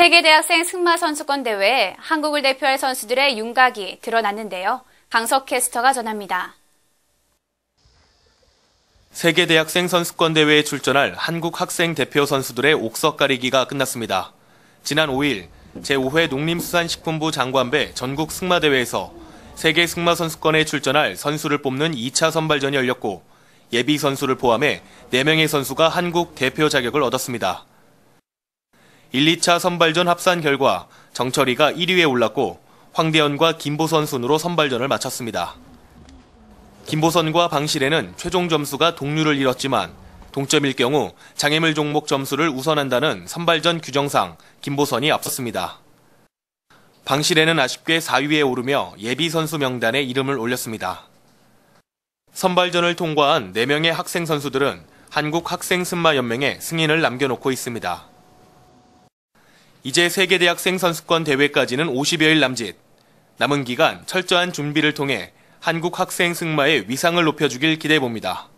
세계대학생 승마선수권 대회에 한국을 대표할 선수들의 윤곽이 드러났는데요. 강석 캐스터가 전합니다. 세계대학생 선수권 대회에 출전할 한국 학생 대표 선수들의 옥석 가리기가 끝났습니다. 지난 5일 제5회 농림수산식품부 장관배 전국 승마대회에서 세계 승마선수권에 출전할 선수를 뽑는 2차 선발전이 열렸고 예비 선수를 포함해 4명의 선수가 한국 대표 자격을 얻었습니다. 1, 2차 선발전 합산 결과 정철이가 1위에 올랐고 황대현과 김보선 순으로 선발전을 마쳤습니다. 김보선과 방실에는 최종 점수가 동률을 잃었지만 동점일 경우 장애물 종목 점수를 우선한다는 선발전 규정상 김보선이 앞섰습니다. 방실에는 아쉽게 4위에 오르며 예비 선수 명단에 이름을 올렸습니다. 선발전을 통과한 4명의 학생 선수들은 한국학생승마연맹에 승인을 남겨놓고 있습니다. 이제 세계대학생 선수권 대회까지는 50여일 남짓. 남은 기간 철저한 준비를 통해 한국 학생 승마의 위상을 높여주길 기대해봅니다.